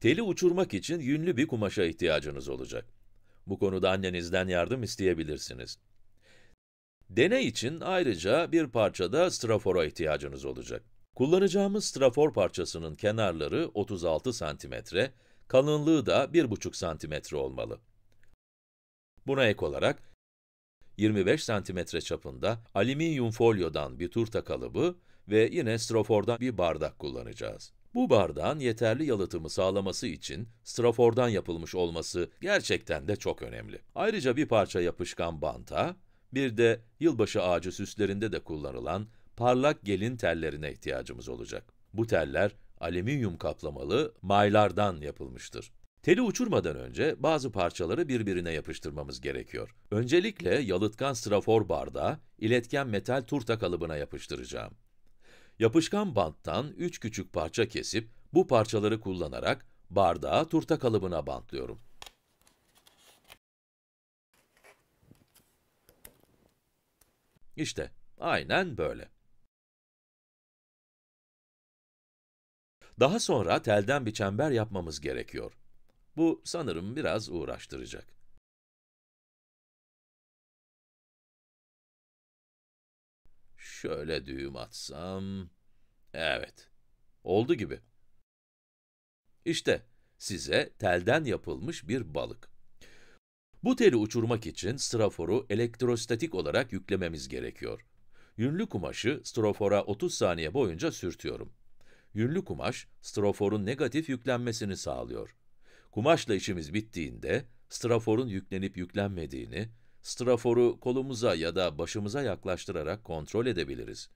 Teli uçurmak için yünlü bir kumaşa ihtiyacınız olacak. Bu konuda annenizden yardım isteyebilirsiniz. Deney için ayrıca bir parça da strafora ihtiyacınız olacak. Kullanacağımız strafor parçasının kenarları 36 cm, kalınlığı da 1,5 cm olmalı. Buna ek olarak, 25 cm çapında alüminyum folyodan bir turta kalıbı ve yine strafordan bir bardak kullanacağız. Bu bardağın yeterli yalıtımı sağlaması için strafordan yapılmış olması gerçekten de çok önemli. Ayrıca bir parça yapışkan banta, bir de yılbaşı ağacı süslerinde de kullanılan parlak gelin tellerine ihtiyacımız olacak. Bu teller alüminyum kaplamalı maylardan yapılmıştır. Teli uçurmadan önce bazı parçaları birbirine yapıştırmamız gerekiyor. Öncelikle yalıtkan strafor bardağı iletken metal turta kalıbına yapıştıracağım. Yapışkan banttan 3 küçük parça kesip, bu parçaları kullanarak bardağı turta kalıbına bantlıyorum. İşte, aynen böyle. Daha sonra telden bir çember yapmamız gerekiyor. Bu sanırım biraz uğraştıracak. Şöyle düğüm atsam... Evet, oldu gibi. İşte size telden yapılmış bir balık. Bu teli uçurmak için straforu elektrostatik olarak yüklememiz gerekiyor. Yünlü kumaşı strofora 30 saniye boyunca sürtüyorum. Yünlü kumaş, straforun negatif yüklenmesini sağlıyor. Kumaşla işimiz bittiğinde, straforun yüklenip yüklenmediğini, straforu kolumuza ya da başımıza yaklaştırarak kontrol edebiliriz.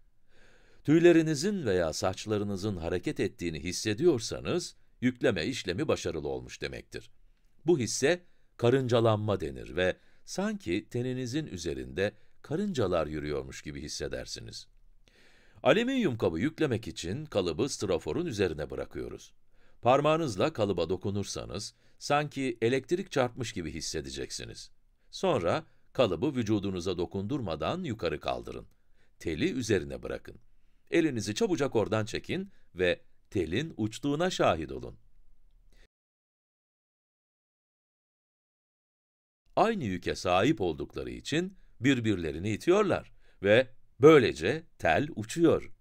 Tüylerinizin veya saçlarınızın hareket ettiğini hissediyorsanız, yükleme işlemi başarılı olmuş demektir. Bu hisse karıncalanma denir ve sanki teninizin üzerinde karıncalar yürüyormuş gibi hissedersiniz. Alüminyum kabı yüklemek için kalıbı straforun üzerine bırakıyoruz. Parmağınızla kalıba dokunursanız, sanki elektrik çarpmış gibi hissedeceksiniz. Sonra Kalıbı vücudunuza dokundurmadan yukarı kaldırın. Teli üzerine bırakın. Elinizi çabucak oradan çekin ve telin uçtuğuna şahit olun. Aynı yüke sahip oldukları için birbirlerini itiyorlar ve böylece tel uçuyor.